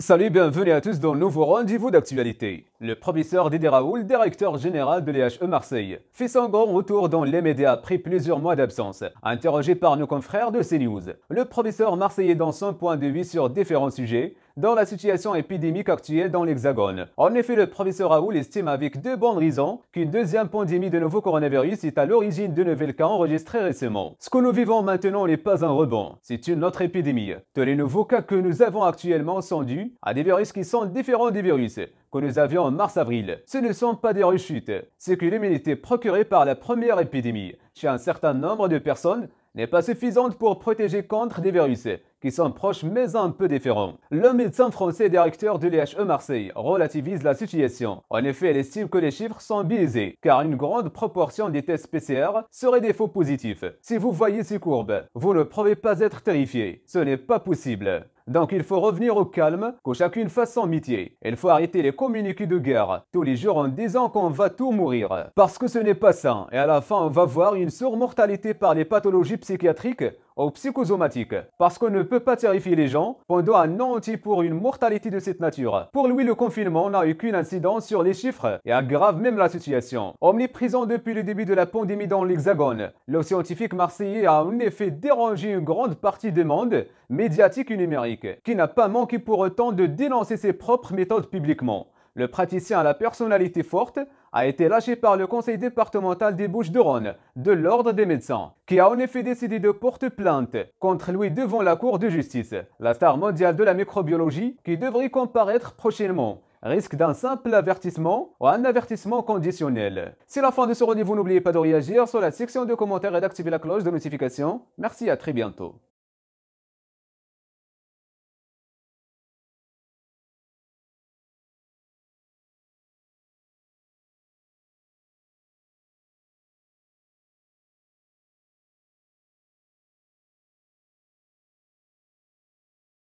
Salut, bienvenue à tous dans nouveau rendez-vous d'actualité. Le professeur Didier Raoul, directeur général de l'EHE Marseille, fait son grand retour dans les médias après plusieurs mois d'absence. Interrogé par nos confrères de CNews, le professeur marseillais dans son point de vue sur différents sujets dans la situation épidémique actuelle dans l'Hexagone. En effet, le professeur Raoul estime avec de bonnes raisons qu'une deuxième pandémie de nouveau coronavirus est à l'origine de nouveaux cas enregistrés récemment. Ce que nous vivons maintenant n'est pas un rebond, c'est une autre épidémie. Tous les nouveaux cas que nous avons actuellement sont dus à des virus qui sont différents des virus que nous avions en mars-avril. Ce ne sont pas des rechutes, c'est que l'immunité procurée par la première épidémie chez un certain nombre de personnes n'est pas suffisante pour protéger contre des virus qui sont proches mais un peu différents. Le médecin français directeur de l'IHE Marseille relativise la situation. En effet, elle estime que les chiffres sont biaisés, car une grande proportion des tests PCR seraient des faux positifs. Si vous voyez ces courbes, vous ne pouvez pas être terrifié, ce n'est pas possible. Donc il faut revenir au calme, que chacune fasse son métier. Il faut arrêter les communiqués de guerre, tous les jours en disant qu'on va tout mourir. Parce que ce n'est pas sain, et à la fin on va voir une surmortalité par les pathologies psychiatriques ou psychosomatiques. Parce qu'on ne peut pas terrifier les gens pendant un entier pour une mortalité de cette nature. Pour lui, le confinement n'a eu qu'une incidence sur les chiffres et aggrave même la situation. Omniprésent depuis le début de la pandémie dans l'Hexagone, le scientifique marseillais a en effet dérangé une grande partie des monde, médiatique et numérique qui n'a pas manqué pour autant de dénoncer ses propres méthodes publiquement. Le praticien à la personnalité forte a été lâché par le conseil départemental des bouches de rhône de l'Ordre des médecins, qui a en effet décidé de porter plainte contre lui devant la Cour de justice. La star mondiale de la microbiologie, qui devrait comparaître prochainement, risque d'un simple avertissement ou un avertissement conditionnel. C'est la fin de ce rendez-vous, n'oubliez pas de réagir sur la section de commentaires et d'activer la cloche de notification. Merci à très bientôt.